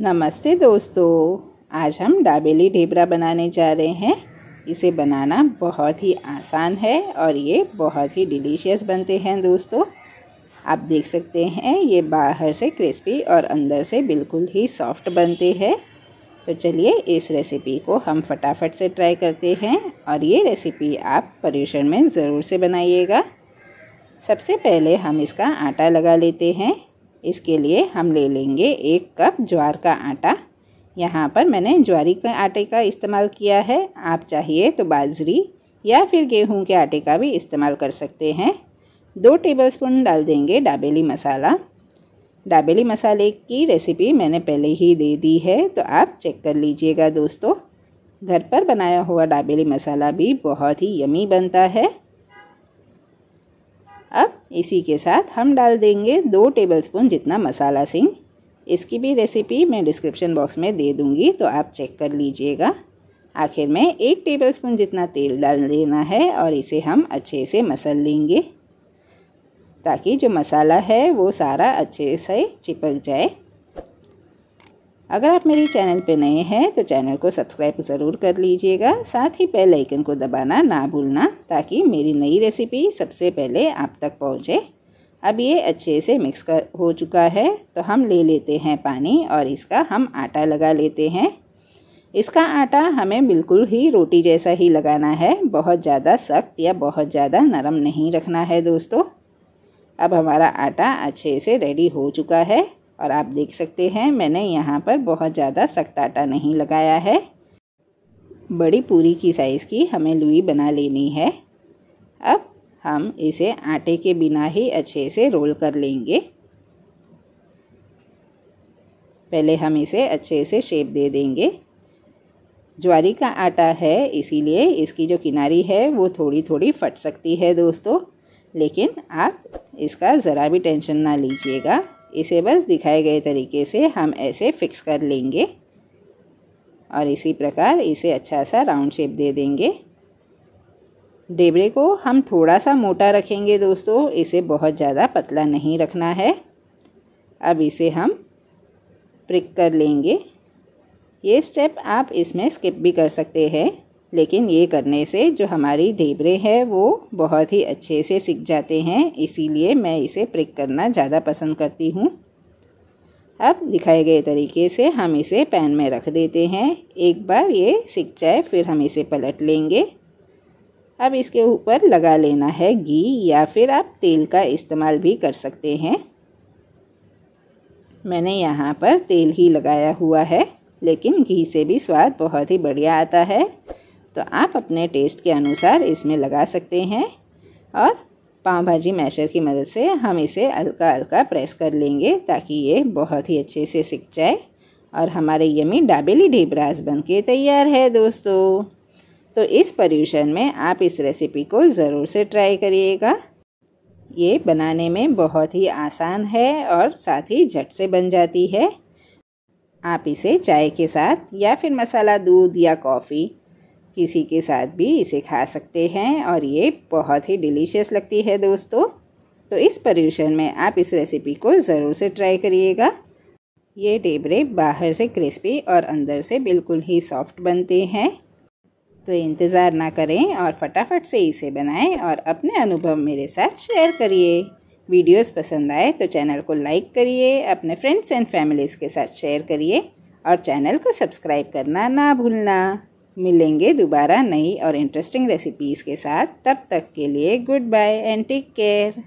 नमस्ते दोस्तों आज हम डाबेली ढेबरा बनाने जा रहे हैं इसे बनाना बहुत ही आसान है और ये बहुत ही डिलीशियस बनते हैं दोस्तों आप देख सकते हैं ये बाहर से क्रिस्पी और अंदर से बिल्कुल ही सॉफ्ट बनते हैं तो चलिए इस रेसिपी को हम फटाफट से ट्राई करते हैं और ये रेसिपी आप पर्यूषण में ज़रूर से बनाइएगा सबसे पहले हम इसका आटा लगा लेते हैं इसके लिए हम ले लेंगे एक कप ज्वार का आटा यहाँ पर मैंने ज्वारी के आटे का इस्तेमाल किया है आप चाहिए तो बाजरी या फिर गेहूं के आटे का भी इस्तेमाल कर सकते हैं दो टेबलस्पून डाल देंगे डाबेली मसाला डाबेली मसाले की रेसिपी मैंने पहले ही दे दी है तो आप चेक कर लीजिएगा दोस्तों घर पर बनाया हुआ डाबेली मसाला भी बहुत ही यमी बनता है अब इसी के साथ हम डाल देंगे दो टेबलस्पून जितना मसाला सिंह इसकी भी रेसिपी मैं डिस्क्रिप्शन बॉक्स में दे दूँगी तो आप चेक कर लीजिएगा आखिर में एक टेबलस्पून जितना तेल डाल देना है और इसे हम अच्छे से मसल लेंगे ताकि जो मसाला है वो सारा अच्छे से चिपक जाए अगर आप मेरे चैनल पर नए हैं तो चैनल को सब्सक्राइब ज़रूर कर लीजिएगा साथ ही बेल आइकन को दबाना ना भूलना ताकि मेरी नई रेसिपी सबसे पहले आप तक पहुँचे अब ये अच्छे से मिक्स कर हो चुका है तो हम ले लेते हैं पानी और इसका हम आटा लगा लेते हैं इसका आटा हमें बिल्कुल ही रोटी जैसा ही लगाना है बहुत ज़्यादा सख्त या बहुत ज़्यादा नरम नहीं रखना है दोस्तों अब हमारा आटा अच्छे से रेडी हो चुका है और आप देख सकते हैं मैंने यहाँ पर बहुत ज़्यादा सख्त आटा नहीं लगाया है बड़ी पूरी की साइज़ की हमें लुई बना लेनी है अब हम इसे आटे के बिना ही अच्छे से रोल कर लेंगे पहले हम इसे अच्छे से शेप दे देंगे ज्वारी का आटा है इसीलिए इसकी जो किनारी है वो थोड़ी थोड़ी फट सकती है दोस्तों लेकिन आप इसका ज़रा भी टेंशन ना लीजिएगा इसे बस दिखाए गए तरीके से हम ऐसे फिक्स कर लेंगे और इसी प्रकार इसे अच्छा सा राउंड शेप दे देंगे डेबरे को हम थोड़ा सा मोटा रखेंगे दोस्तों इसे बहुत ज़्यादा पतला नहीं रखना है अब इसे हम प्रिक कर लेंगे ये स्टेप आप इसमें स्किप भी कर सकते हैं लेकिन ये करने से जो हमारी ढेबरे हैं वो बहुत ही अच्छे से सीख जाते हैं इसीलिए मैं इसे प्रिक करना ज़्यादा पसंद करती हूँ अब दिखाए गए तरीके से हम इसे पैन में रख देते हैं एक बार ये सीख जाए फिर हम इसे पलट लेंगे अब इसके ऊपर लगा लेना है घी या फिर आप तेल का इस्तेमाल भी कर सकते हैं मैंने यहाँ पर तेल ही लगाया हुआ है लेकिन घी से भी स्वाद बहुत ही बढ़िया आता है तो आप अपने टेस्ट के अनुसार इसमें लगा सकते हैं और पाव भाजी मैशर की मदद से हम इसे हल्का हल्का प्रेस कर लेंगे ताकि ये बहुत ही अच्छे से सिक जाए और हमारे यमी डाबेली ढेबराज बन के तैयार है दोस्तों तो इस पर्यूषण में आप इस रेसिपी को ज़रूर से ट्राई करिएगा ये बनाने में बहुत ही आसान है और साथ ही झट से बन जाती है आप इसे चाय के साथ या फिर मसाला दूध या कॉफ़ी किसी के साथ भी इसे खा सकते हैं और ये बहुत ही डिलीशियस लगती है दोस्तों तो इस पर्यूषण में आप इस रेसिपी को ज़रूर से ट्राई करिएगा ये डेबरे बाहर से क्रिस्पी और अंदर से बिल्कुल ही सॉफ्ट बनते हैं तो इंतज़ार ना करें और फटाफट से इसे बनाएं और अपने अनुभव मेरे साथ शेयर करिए वीडियोस पसंद आए तो चैनल को लाइक करिए अपने फ्रेंड्स एंड फैमिलीज़ के साथ शेयर करिए और चैनल को सब्सक्राइब करना ना भूलना मिलेंगे दोबारा नई और इंटरेस्टिंग रेसिपीज़ के साथ तब तक के लिए good bye and take care